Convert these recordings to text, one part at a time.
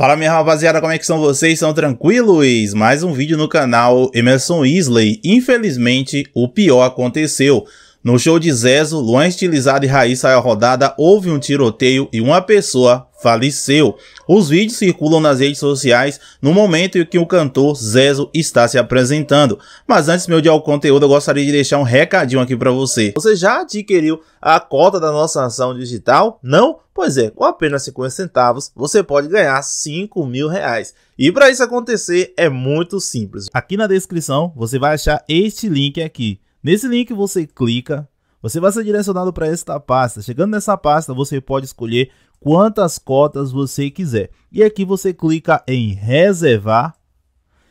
Fala minha rapaziada, como é que são vocês? São tranquilos? Mais um vídeo no canal Emerson Isley. Infelizmente, o pior aconteceu. No show de Zezo, Luan Estilizado e Raíssa a Rodada, houve um tiroteio e uma pessoa faleceu. Os vídeos circulam nas redes sociais no momento em que o cantor Zezo está se apresentando. Mas antes meu de ao conteúdo, eu gostaria de deixar um recadinho aqui para você. Você já adquiriu a cota da nossa ação digital? Não? Pois é, com apenas 50 centavos você pode ganhar 5 mil reais. E para isso acontecer é muito simples. Aqui na descrição você vai achar este link aqui. Nesse link você clica, você vai ser direcionado para esta pasta. Chegando nessa pasta, você pode escolher quantas cotas você quiser. E aqui você clica em reservar.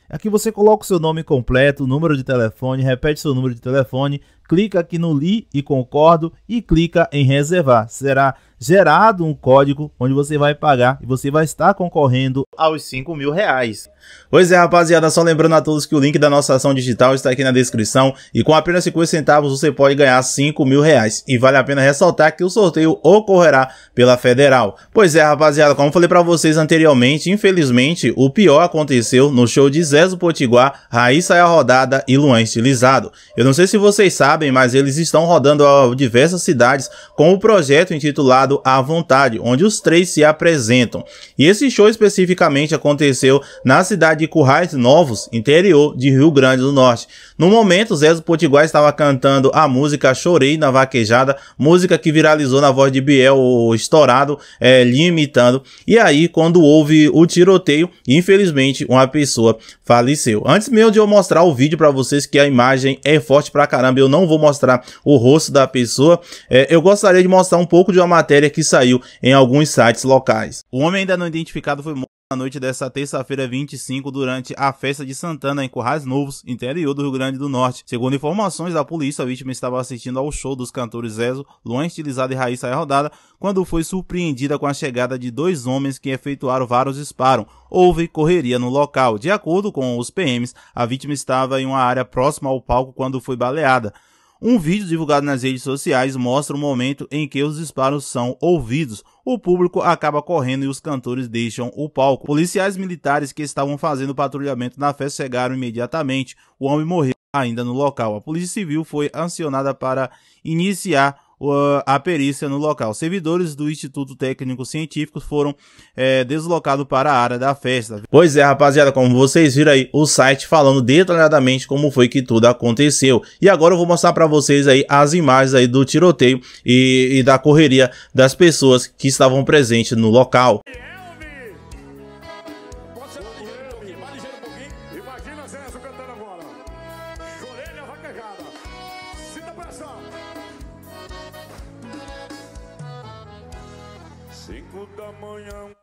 Aqui você coloca o seu nome completo, número de telefone, repete seu número de telefone, clica aqui no Li e Concordo e clica em Reservar. Será gerado um código onde você vai pagar e você vai estar concorrendo aos 5 mil reais. Pois é, rapaziada, só lembrando a todos que o link da nossa ação digital está aqui na descrição e com apenas 50 centavos você pode ganhar 5 mil reais. E vale a pena ressaltar que o sorteio ocorrerá pela Federal. Pois é, rapaziada, como falei para vocês anteriormente, infelizmente o pior aconteceu no show de Zezo Potiguar, Raíssa e a Rodada e Luan Estilizado. Eu não sei se vocês sabem, sabem, mas eles estão rodando a diversas cidades com o projeto intitulado A Vontade, onde os três se apresentam. E esse show especificamente aconteceu na cidade de Currais Novos, interior de Rio Grande do Norte. No momento, Zé do Potiguar estava cantando a música Chorei na Vaquejada, música que viralizou na voz de Biel, o estourado, é, lhe imitando. E aí, quando houve o tiroteio, infelizmente, uma pessoa faleceu. Antes mesmo de eu mostrar o vídeo para vocês, que a imagem é forte pra caramba, eu não vou mostrar o rosto da pessoa, é, eu gostaria de mostrar um pouco de uma matéria que saiu em alguns sites locais. O homem ainda não identificado foi morto na noite desta terça-feira 25 durante a festa de Santana em Currais Novos, interior do Rio Grande do Norte. Segundo informações da polícia, a vítima estava assistindo ao show dos cantores Zezo, Luan Estilizado e Raíssa Rodada, quando foi surpreendida com a chegada de dois homens que efetuaram vários disparos. Houve correria no local. De acordo com os PMs, a vítima estava em uma área próxima ao palco quando foi baleada. Um vídeo divulgado nas redes sociais mostra o momento em que os disparos são ouvidos. O público acaba correndo e os cantores deixam o palco. Policiais militares que estavam fazendo patrulhamento na festa chegaram imediatamente. O homem morreu ainda no local. A Polícia Civil foi acionada para iniciar a perícia no local. Servidores do Instituto Técnico Científico foram é, deslocados para a área da festa. Pois é, rapaziada, como vocês viram aí, o site falando detalhadamente como foi que tudo aconteceu. E agora eu vou mostrar para vocês aí as imagens aí do tiroteio e, e da correria das pessoas que estavam presentes no local. Imagina cantando agora. Orelha vaquejada. Sinta pressão. Cinco da manhã.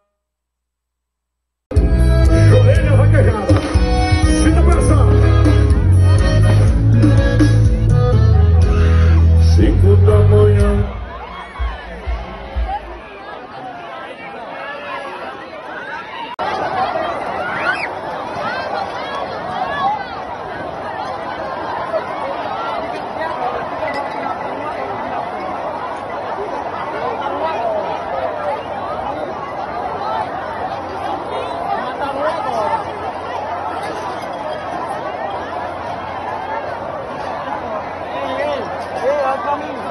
vamos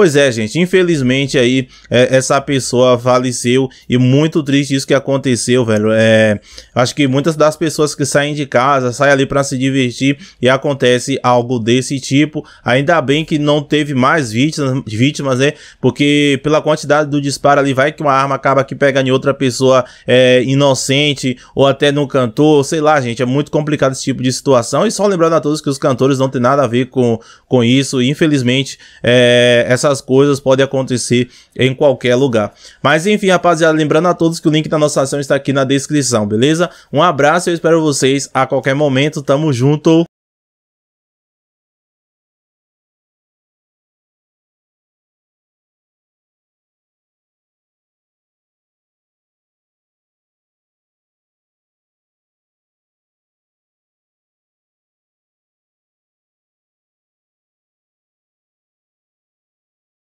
Pois é, gente, infelizmente aí é, essa pessoa faleceu e muito triste isso que aconteceu, velho. É, acho que muitas das pessoas que saem de casa, saem ali para se divertir e acontece algo desse tipo. Ainda bem que não teve mais vítimas, vítimas né? Porque pela quantidade do disparo ali, vai que uma arma acaba que pega em outra pessoa é, inocente ou até no cantor, sei lá, gente. É muito complicado esse tipo de situação. E só lembrando a todos que os cantores não tem nada a ver com, com isso. Infelizmente, é, essa essas coisas podem acontecer em qualquer lugar. Mas enfim, rapaziada, lembrando a todos que o link da nossa ação está aqui na descrição, beleza? Um abraço, eu espero vocês a qualquer momento. Tamo junto.